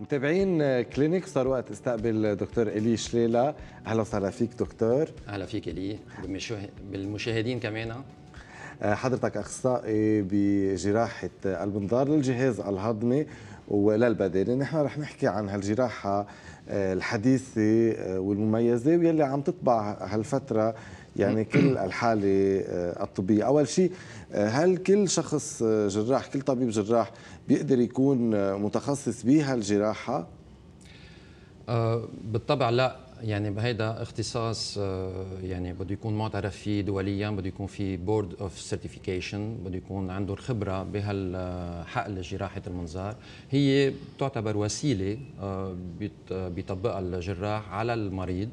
متابعين كلينيك صار وقت استقبل دكتور الي شليله اهلا وسهلا فيك دكتور اهلا فيك الي بالمشاهدين كمان آه. حضرتك اخصائي بجراحه البنظار للجهاز الهضمي وللبدن نحن رح نحكي عن هالجراحه آه، الحديثه آه، والمميزه واللي عم تطبع هالفتره يعني كل الحالة آه، الطبية أول شيء آه، هل كل شخص آه، جراح كل طبيب جراح بيقدر يكون متخصص بهالجراحة؟ الجراحة بالطبع لا يعني بهيدا اختصاص يعني بده يكون معترف فيه دوليا بده يكون في بورد اوف سيرتيفيكيشن بده يكون عنده الخبره بهالحقل جراحه المنظار هي تعتبر وسيله بيطبقها الجراح على المريض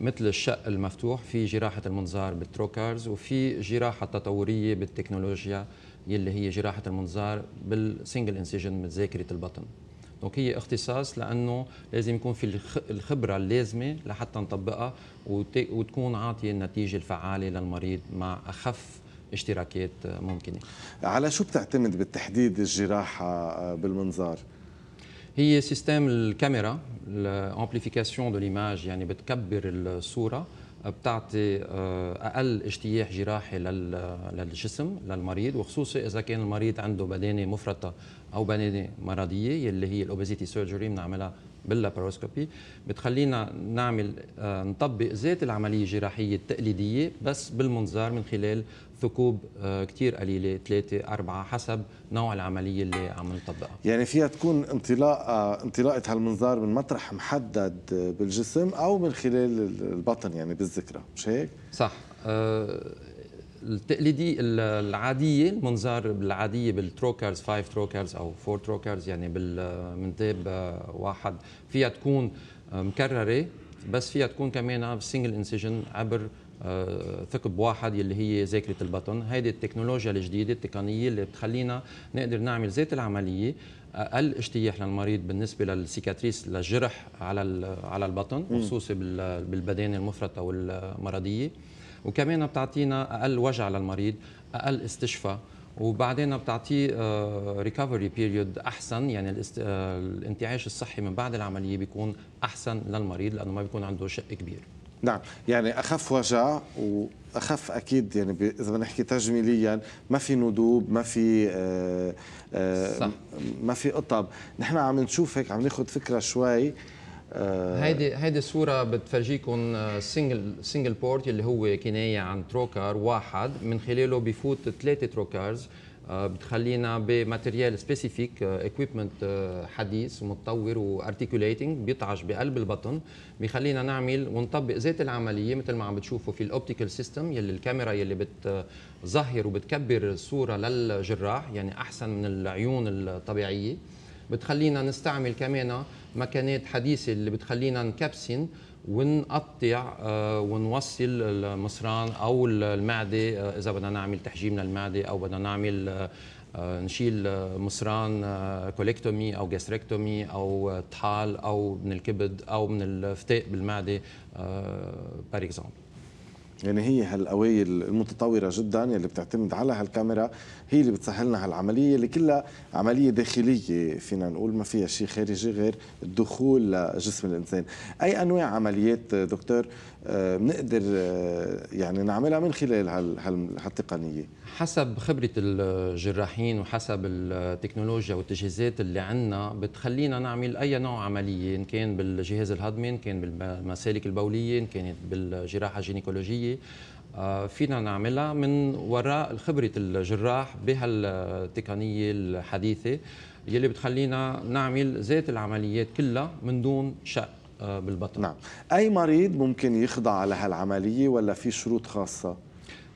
مثل الشق المفتوح في جراحة المنظار بالتروكارز وفي جراحة تطورية بالتكنولوجيا يلي هي جراحة المنظار بالسنجل انسيجن ذاكرة البطن دونك هي اختصاص لانه لازم يكون في الخبره اللازمه لحتى نطبقها وتكون عاطيه النتيجه الفعاله للمريض مع اخف اشتراكات ممكنه. على شو بتعتمد بالتحديد الجراحه بالمنظار؟ هي سيستم الكاميرا الامبليفيكاسيون دو ليماج يعني بتكبر الصوره بتعطي آه، اقل اجتياح جراحي للجسم للمريض وخصوصا اذا كان المريض عنده بدانه مفرطه او بدانه مرضيه اللي هي الاوبيزيتي سيرجري بنعملها باللابروسكوبي بتخلينا نعمل آه، نطبق ذات العمليه الجراحيه التقليديه بس بالمنظار من خلال ثقوب آه، كثير قليله ثلاثه اربعه حسب نوع العمليه اللي عم نطبقها يعني فيها تكون انطلاقه آه، انطلاقه هالمنظار من مطرح محدد بالجسم او من خلال البطن يعني بالذكرى مش هيك صح التقليدي العاديه المنظار بالعاديه بالتروكرز 5 تروكرز او 4 تروكرز يعني بالمنتاب آه، واحد فيها تكون آه، مكرره بس فيها تكون كمان سنجل انسيجن عبر آه، ثقب واحد يلي هي ذاكرة البطن هيدي التكنولوجيا الجديدة التقنية اللي بتخلينا نقدر نعمل ذات العملية اقل اجتياح للمريض بالنسبه للسيكاتريس للجرح على على البطن خصوصي بالبدانه المفرطه والمرضيه وكمان بتعطينا اقل وجع للمريض اقل استشفاء وبعدين بتعطيه ريكفري آه، بيريود احسن يعني آه، الانتعاش الصحي من بعد العمليه بيكون احسن للمريض لانه ما بيكون عنده شق كبير نعم يعني اخف وجع واخف اكيد يعني اذا بدنا نحكي تجميليا ما في ندوب ما في آآ آه، آآ صح. ما في قطب نحن عم نشوف هيك عم ناخذ فكره شوي آه، هيدي هيدي الصوره بتفرجيكم سنجل سنجل بورت اللي هو كنايه عن تروكر واحد من خلاله بفوت ثلاثه تروكرز آه، بتخلينا بماتيريال سبيسيفيك اكويبمنت آه، حديث ومتطور وارتيكوليتنج بيطعش بقلب البطن بيخلينا نعمل ونطبق ذات العمليه مثل ما عم بتشوفوا في الاوبتيكال سيستم يلي الكاميرا يلي بتظهر وبتكبر الصوره للجراح يعني احسن من العيون الطبيعيه بتخلينا نستعمل كمان مكانات حديثه اللي بتخلينا نكبسن ونقطع آه، ونوصل المصران او المعده آه، اذا بدنا نعمل تحجيم للمعده او بدنا نعمل آه، نشيل مصران كوليكتومي او جاستريكتومي او طحال او من الكبد او من الفتاء بالمعده بار يعني هي هالقواية المتطورة جدا يلي بتعتمد على هالكاميرا هي اللي بتسهلنا هالعملية اللي كلها عملية داخلية فينا نقول ما فيها شيء خارجي غير الدخول لجسم الإنسان أي أنواع عمليات دكتور آه، بنقدر آه، يعني نعملها من خلال هالتقنية حسب خبرة الجراحين وحسب التكنولوجيا والتجهيزات اللي عندنا بتخلينا نعمل أي نوع عملية إن كان بالجهاز الهضمي إن كان بالمسالك البولية إن كانت بالجراحة الجينيكولوجية آه، فينا نعملها من وراء خبره الجراح بهالتقنيه الحديثه يلي بتخلينا نعمل ذات العمليات كلها من دون شق آه، بالبطن نعم اي مريض ممكن يخضع لهالعمليه ولا في شروط خاصه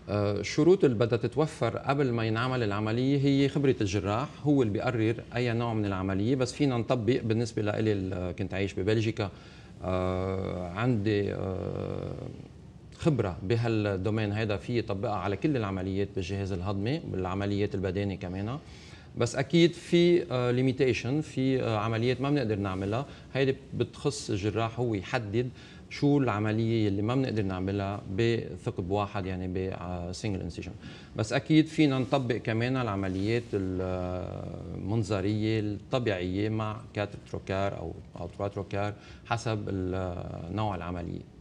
الشروط آه، اللي بدها تتوفر قبل ما ينعمل العمليه هي خبره الجراح هو اللي بيقرر اي نوع من العمليه بس فينا نطبق بالنسبه لإلي كنت عايش ببلجيكا عندي خبره بهالدومين هذا في يطبقها على كل العمليات بالجهاز الهضمي بالعمليات البدنيه كمان بس اكيد في ليميتيشن آه، في آه، عمليات ما بنقدر نعملها هيدي بتخص الجراح هو يحدد شو العمليه اللي ما بنقدر نعملها بثقب واحد يعني بسنجل انسيجن آه، بس اكيد فينا نطبق كمان العمليات المنظريه الطبيعيه مع كاتروكار او او تروكار حسب نوع العمليه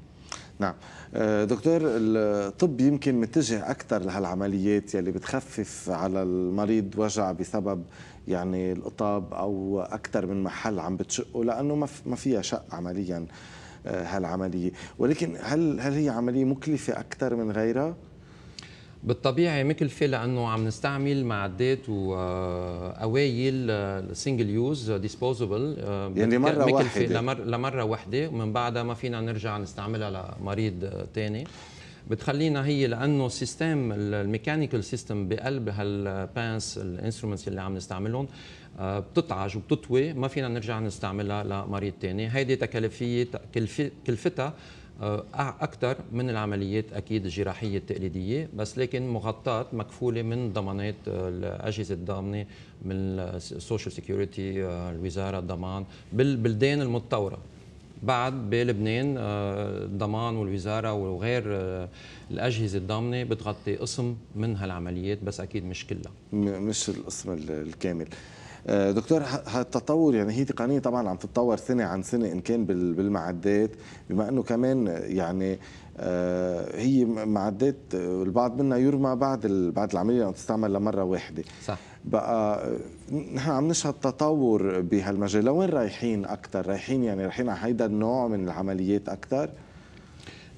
نعم آه، دكتور الطب يمكن متجه اكثر لهالعمليات يلي بتخفف على المريض وجع بسبب يعني القطاب او اكثر من محل عم بتشقه لانه ما فيها شق عمليا آه، هالعمليه ولكن هل هل هي عمليه مكلفه اكثر من غيرها بالطبيعي مكلفه لانه عم نستعمل معدات واوائل سنجل يوز ديسبوزبل يعني مره واحده لمر لمره واحده ومن بعدها ما فينا نرجع نستعملها لمريض ثاني آه، بتخلينا هي لانه السيستم الميكانيكال سيستم بقلب هالبانس الانسترومنتس اللي عم نستعملهم آه، بتطعج وبتطوي ما فينا نرجع نستعملها لمريض ثاني هيدي تكلفيه كلفتها آه، اكثر من العمليات اكيد الجراحيه التقليديه بس لكن مغطاه مكفوله من ضمانات آه، الاجهزه الضامنه من السوشيال سيكيورتي آه، الوزاره الضمان بالبلدان المتطوره بعد بلبنان الضمان والوزاره وغير الاجهزه الضامنه بتغطي قسم من هالعمليات بس اكيد مش كلها مش القسم الكامل آه، دكتور هالتطور يعني هي تقنية طبعا عم تتطور سنة عن سنة إن كان بالمعدات بما أنه كمان يعني آه، هي معدات آه، البعض منها يرمى بعد بعد العملية أو تستعمل لمرة واحدة صح بقى نحن عم نشهد تطور بهالمجال لوين رايحين أكثر رايحين يعني رايحين على هيدا النوع من العمليات أكثر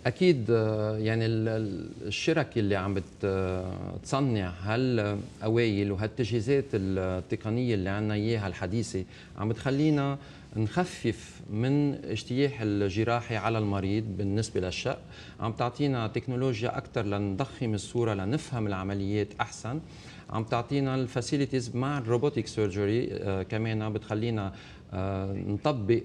اكيد آه، يعني الشركه اللي عم بتصنع آه، هالاوائل وهالتجهيزات التقنيه اللي عندنا اياها الحديثه عم بتخلينا نخفف من اجتياح الجراحي على المريض بالنسبه للشق عم تعطينا تكنولوجيا اكثر لنضخم الصوره لنفهم العمليات احسن عم تعطينا الفاسيلتيز مع الروبوتيك سيرجري آه، كمان بتخلينا آه، نطبق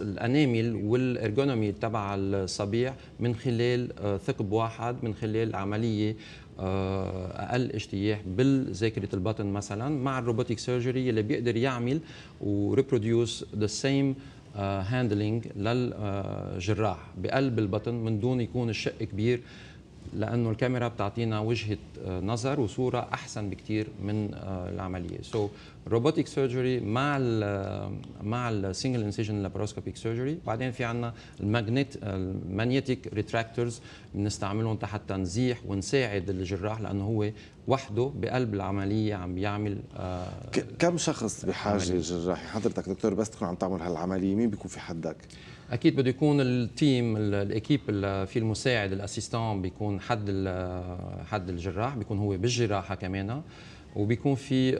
الانامل والارجونومي تبع الصبيع من خلال آه، ثقب واحد من خلال عمليه آه، اقل اجتياح بالذاكره البطن مثلا مع الروبوتيك سيرجري اللي بيقدر يعمل وريبروديوس ذا سيم هاندلنج للجراح بقلب البطن من دون يكون الشق كبير لانه الكاميرا بتعطينا وجهه آه، نظر وصوره احسن بكثير من آه، العمليه سو روبوتيك سيرجري مع الـ آه، مع السنجل انسيجن لابروسكوبيك سيرجري بعدين في عندنا الماجنت المانيتيك ريتراكتورز بنستعملهم تحت نزيح ونساعد الجراح لانه هو وحده بقلب العمليه عم يعمل كم شخص بحاجه جراحي حضرتك دكتور بس تكون عم تعمل هالعمليه مين بيكون في حدك اكيد بده يكون التيم الاكيب في المساعد الاسيستان بيكون حد حد الجراح بيكون هو بالجراحه كمان وبيكون في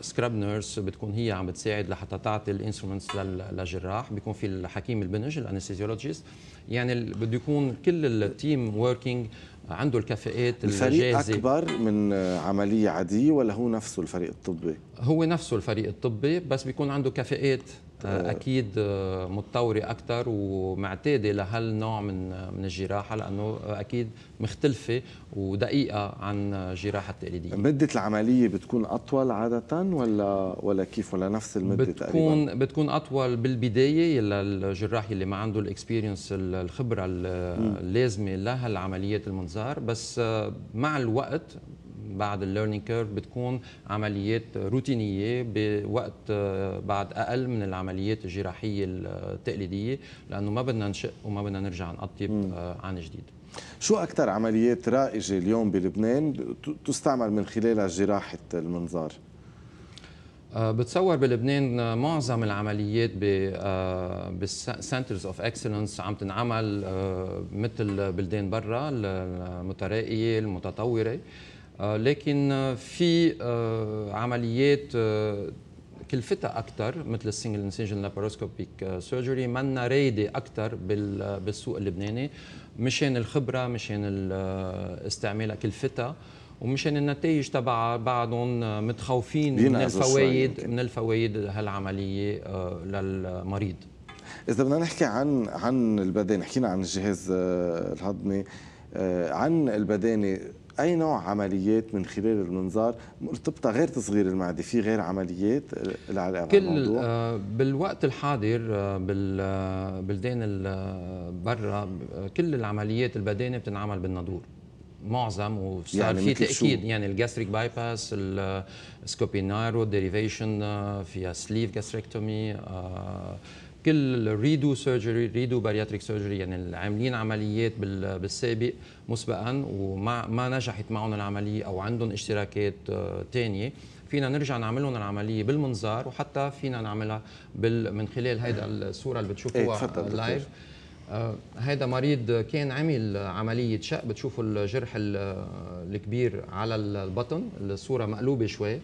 سكراب آه، نيرس بتكون هي عم بتساعد لحتى تعطي الانسترومنتس للجراح بيكون في الحكيم البنج الانستيزيولوجيست يعني بده يكون كل التيم وركينج عنده الكفاءات الفريق الجاهزة. أكبر من عملية عادية ولا هو نفسه الفريق الطبي؟ هو نفسه الفريق الطبي بس بيكون عنده كفاءات اكيد آه، متطوره اكثر ومعتاده لهالنوع من آه، من الجراحه لانه اكيد مختلفه ودقيقه عن الجراحه التقليديه مده العمليه بتكون اطول عاده ولا ولا كيف ولا نفس المده بتكون تقريبا بتكون اطول بالبدايه للجراح اللي ما عنده الاكسبيرينس الخبره اللازمه لهالعمليات المنظار بس آه، مع الوقت بعد الليرنينج كيرف بتكون عمليات روتينيه بوقت آه، بعد اقل من العمليات الجراحيه التقليديه لانه ما بدنا نشق وما بدنا نرجع نقطب آه، عن جديد شو أكثر عمليات رائجة اليوم بلبنان تستعمل من خلالها جراحة المنظار؟ آه، بتصور بلبنان معظم العمليات بالسنترز اوف اكسلنس عم تنعمل مثل بلدان برا المتراقيه المتطوره آه، لكن آه، في آه، عمليات كلفتها اكثر مثل السنجل انسيجن لابروسكوبيك سيرجري منا رايده اكثر بالسوق اللبناني مشان الخبره مشان استعمالها كلفتها ومشان النتائج تبعها بعدهم متخوفين من الفوائد من الفوائد هالعمليه للمريض اذا بدنا نحكي عن عن البدانه حكينا عن الجهاز الهضمي عن البدانه اي نوع عمليات من خلال المنظار مرتبطه غير تصغير المعده في غير عمليات العلاقه كل آه، بالوقت الحاضر آه، بالبلدان آه، برا كل العمليات البدانه بتنعمل بالنادور معظم وصار يعني في تاكيد شو؟ يعني الجاستريك باي باس السكوبينايرو ديريفيشن فيها سليف جاستريكتومي كل الريدو سيرجري ريدو بارياتريك سيرجري يعني اللي عاملين عمليات بالسابق مسبقا وما ما نجحت معهم العمليه او عندهم اشتراكات ثانيه آه، فينا نرجع نعمل لهم العمليه بالمنظار وحتى فينا نعملها بال من خلال هيدا الصوره اللي بتشوفوها لايف آه، هذا مريض كان عمل عملية شق بتشوفوا الجرح الكبير على البطن الصورة مقلوبة شوي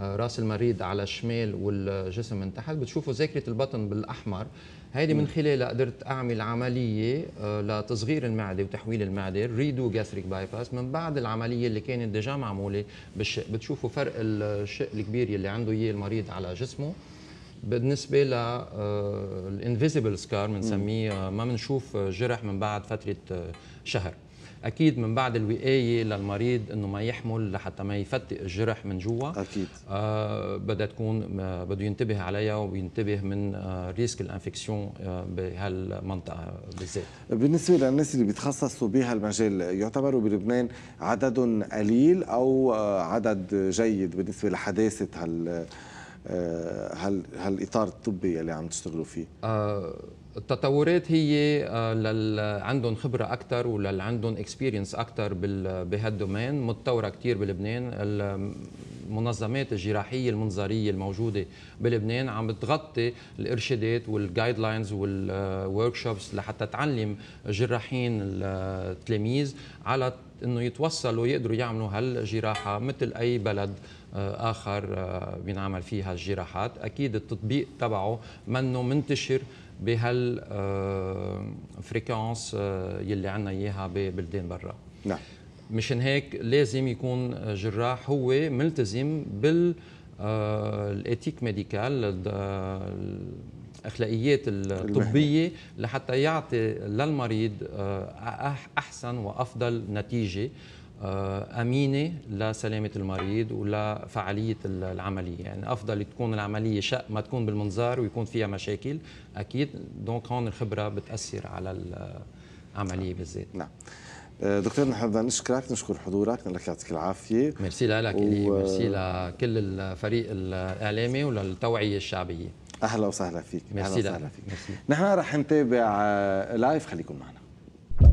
آه، راس المريض على الشمال والجسم من تحت بتشوفوا ذاكره البطن بالاحمر هيدي من خلالها قدرت اعمل عمليه آه، لتصغير المعده وتحويل المعده ريدو جاستريك باي باس من بعد العمليه اللي كانت ديجا معموله بالشق بتشوفوا فرق الشق الكبير اللي عنده اياه المريض على جسمه بالنسبه للانفيزبل سكار آه، بنسميه ما بنشوف جرح من بعد فتره شهر اكيد من بعد الوقايه للمريض انه ما يحمل لحتى ما يفتق الجرح من جوا اكيد آه بدها تكون آه، بده ينتبه عليها وينتبه من آه ريسك الانفكسيون آه بهالمنطقه بالذات بالنسبه للناس اللي بيتخصصوا بهالمجال يعتبروا بلبنان عددهم قليل او آه، عدد جيد بالنسبه لحداثه هال آه، هال هالاطار الطبي اللي عم تشتغلوا فيه آه التطورات هي آه، لل عندهم خبره اكثر ولل عندهم اكسبيرينس اكثر بهالدومين متطوره كثير بلبنان المنظمات الجراحيه المنظريه الموجوده بلبنان عم بتغطي الارشادات والجايد لاينز والورك شوبس لحتى تعلم جراحين التلاميذ على انه يتوصلوا يقدروا يعملوا هالجراحه مثل اي بلد آه، اخر آه، بينعمل فيها الجراحات اكيد التطبيق تبعه منه منتشر بهالفريكونس آه، آه، يلي عندنا اياها ببلدان برا نعم مشان هيك لازم يكون جراح هو ملتزم بال آه، الاتيك ميديكال الاخلاقيات الطبيه لحتى يعطي للمريض احسن وافضل نتيجه آه، امينه لسلامه المريض ولفعاليه العمليه يعني افضل تكون العمليه شق ما تكون بالمنظار ويكون فيها مشاكل اكيد دونك هون الخبره بتاثر على العمليه بالذات نعم آه، دكتور نحب نشكرك نشكر حضورك لك يعطيك العافيه ميرسي لك و... ميرسي لكل الفريق الاعلامي وللتوعيه الشعبيه اهلا وسهلا فيك ميرسي أهلا وسهلا فيك ميرسي. نحن رح نتابع لايف آه، خليكم معنا